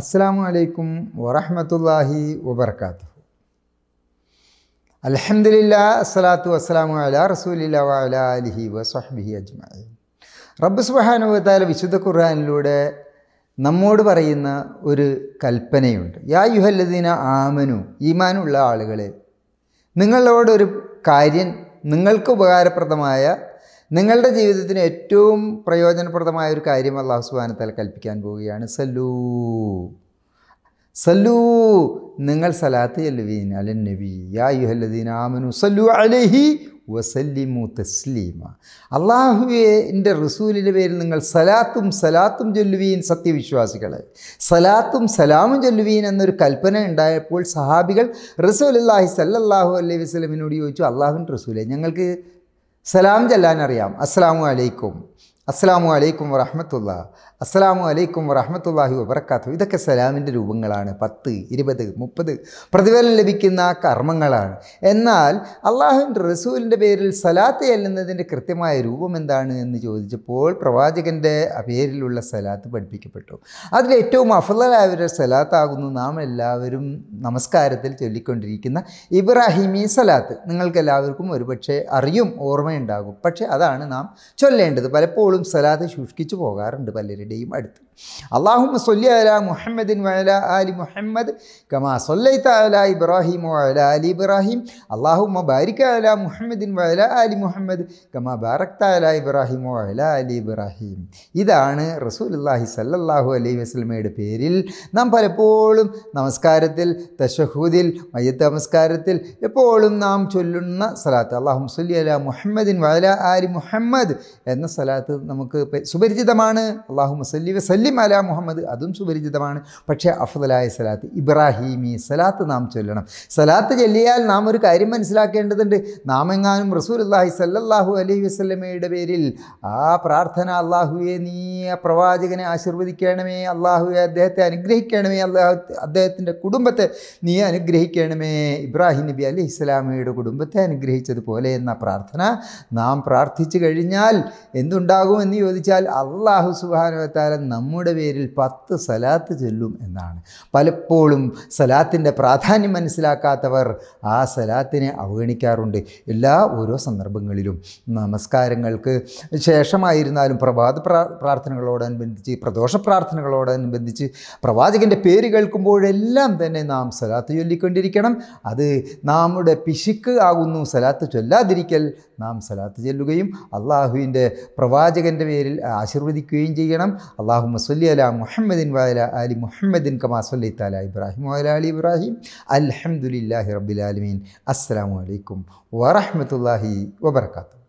അസ്സാം വലൈക്കും വറഹമത്തല്ലാഹി വബർക്കാത്തു അലഹമില്ല അസ്സലാത്തു വസ്സലാമു അല റസൂലില്ല വല അലിഹി വസ്ഹബിഹി അജ്മായി റബ്ബ് സുബാനുവത്താല വിശുദ്ധ ഖുർആാനിലൂടെ നമ്മോട് പറയുന്ന ഒരു കൽപ്പനയുണ്ട് യാ യുഹല്ലദീന ആമനു ഈമാനുള്ള ആളുകളെ നിങ്ങളോടൊരു കാര്യം നിങ്ങൾക്ക് ഉപകാരപ്രദമായ നിങ്ങളുടെ ജീവിതത്തിന് ഏറ്റവും പ്രയോജനപ്രദമായ ഒരു കാര്യം അള്ളാഹു സുബാനത്താൽ കൽപ്പിക്കാൻ പോവുകയാണ് സല്ലൂ സല്ലൂ നിങ്ങൾ സലാത്ത് യാ സല്ലു വസല്ലിമു അള്ളാഹുവിൻ്റെ റസൂലിൻ്റെ പേരിൽ നിങ്ങൾ സലാത്തും സലാത്തും ചൊല്ലുവീൻ സത്യവിശ്വാസികളെ സലാത്തും സലാമും ചൊല്ലുവീൻ എന്നൊരു കൽപ്പന ഉണ്ടായപ്പോൾ സഹാബികൾ റസൂൽ അല്ലാഹി സല്ലാഹു അല്ലെ വസ്ലമിനോട് ചോദിച്ചു അള്ളാഹുൻ റസൂലെ ഞങ്ങൾക്ക് സലാം ചെല്ലാൻ അറിയാം അസ്സാമു അലൈക്കും അസ്സാമു അലൈക്കും വറഹമത്തുള്ള അസ്സാമു അലൈക്കും വറഹമത്തുല്ലാഹി വബർക്കാത്തു ഇതൊക്കെ സലാമിൻ്റെ രൂപങ്ങളാണ് പത്ത് ഇരുപത് മുപ്പത് പ്രതിഫലം ലഭിക്കുന്ന കർമ്മങ്ങളാണ് എന്നാൽ അള്ളാഹുവിൻ്റെ റസൂലിൻ്റെ പേരിൽ സലാത്ത് ചെല്ലുന്നതിൻ്റെ കൃത്യമായ രൂപം എന്താണ് എന്ന് ചോദിച്ചപ്പോൾ പ്രവാചകൻ്റെ പേരിലുള്ള സലാത്ത് പഠിപ്പിക്കപ്പെട്ടു അതിലേറ്റവും അഫലായ ഒരു സലാത്താകുന്നു നാം എല്ലാവരും നമസ്കാരത്തിൽ ചൊല്ലിക്കൊണ്ടിരിക്കുന്ന ഇബ്രാഹിമി സലാത്ത് നിങ്ങൾക്ക് എല്ലാവർക്കും ഒരുപക്ഷെ അറിയും ഓർമ്മയുണ്ടാകും പക്ഷേ അതാണ് നാം ചൊല്ലേണ്ടത് പലപ്പോഴും സലാത്ത് ശുഷ്കിച്ചു പോകാറുണ്ട് പലരുടെയും അടുത്ത് അള്ളാഹുമ സൊല്ലി അല മുഹമ്മദിൻ വല അലി മുഹമ്മദ് കമാ സൊല്ലൈത്ത അല ഇബ്രാഹിം വല അലി ഇബ്രാഹിം അള്ളാഹുമ ബാരിക്ക അല മുഹമ്മദിൻ വല അലി മുഹമ്മദ് കമാ ബാറക്ത അല ഇബ്രാഹിം വല അലി ഇബ്രാഹിം ഇതാണ് റസൂൽ അള്ളാഹി സല്ലാഹു അലൈഹി വസ്ലമയുടെ പേരിൽ നാം പലപ്പോഴും നമസ്കാരത്തിൽ തശഹൂദിൽ മയ്യത്ത് നമസ്കാരത്തിൽ എപ്പോഴും നാം ചൊല്ലുന്ന സലാത്ത് അള്ളാഹു സുല്ലി അല മുഹമ്മദിൻ വല ആരി മുഹമ്മദ് എന്ന സലാത്ത് നമുക്ക് സുപരിചിതമാണ് അള്ളാഹു മസല്ലി വസല്ലിം അല മുഹമ്മദ് അതും സുപരിചിതമാണ് പക്ഷേ അഫദലായ സലാത്ത് ഇബ്രാഹീമി സലാത്ത് നാം ചൊല്ലണം സലാത്ത് ചൊല്ലിയാൽ നാം ഒരു കാര്യം മനസ്സിലാക്കേണ്ടതുണ്ട് നാം എങ്ങാനും റസൂൽ അള്ളാഹി സല്ലാഹു അലൈഹി വസ്ലമയുടെ പേരിൽ ആ പ്രാർത്ഥന അള്ളാഹുവെ നീ ആ പ്രവാചകനെ ആശീർവദിക്കണമേ അള്ളാഹുവെ അദ്ദേഹത്തെ അനുഗ്രഹിക്കണമേ അള്ളാഹു അദ്ദേഹത്തിൻ്റെ കുടുംബത്തെ നീ അനുഗ്രഹിക്കണമേ ഇബ്രാഹിം നബി അലി ഇസ്ലാമയുടെ കുടുംബത്തെ അനുഗ്രഹിച്ചതുപോലെ എന്ന പ്രാർത്ഥന നാം പ്രാർത്ഥിച്ചു കഴിഞ്ഞാൽ എന്തുണ്ടാകുമെന്ന് ചോദിച്ചാൽ അള്ളാഹു സുബാനുവത്താല നമ്മുടെ പേരിൽ പത്ത് സലാത്ത് ചൊല്ലും എന്നാണ് പലപ്പോഴും സലാത്തിൻ്റെ പ്രാധാന്യം മനസ്സിലാക്കാത്തവർ ആ സലാത്തിനെ അവഗണിക്കാറുണ്ട് എല്ലാ ഓരോ സന്ദർഭങ്ങളിലും നമസ്കാരങ്ങൾക്ക് ശേഷമായിരുന്നാലും പ്രഭാത പ്രാർത്ഥനകളോടനുബന്ധിച്ച് പ്രദോഷ പ്രാർത്ഥനകളോടനുബന്ധിച്ച് പ്രവാചകൻ്റെ പേര് കേൾക്കുമ്പോഴെല്ലാം തന്നെ നാം സലാത്ത് ചൊല്ലിക്കൊണ്ടിരിക്കണം അത് നമ്മുടെ പിശുക്ക് ആകുന്നു സലാത്ത് ചൊല്ലാതിരിക്കൽ നാം സലാത്ത് ചൊല്ലുകയും അള്ളാഹുവിൻ്റെ പ്രവാചകൻ്റെ പേരിൽ ആശീർവദിക്കുകയും ചെയ്യണം അള്ളാഹു മസ്വല്ലി അല മുഹമ്മദിൻ വാല അലി മുഹമ്മദിൻ കമാ താല ഇബ്രാഹിം വാല അലി ഇബ്രാഹിം അലഹമുല്ലാഹി റബ്ബിലാലമീൻ അസ്സാം വലൈക്കും വറഹമത്തല്ലാഹി വാത്തു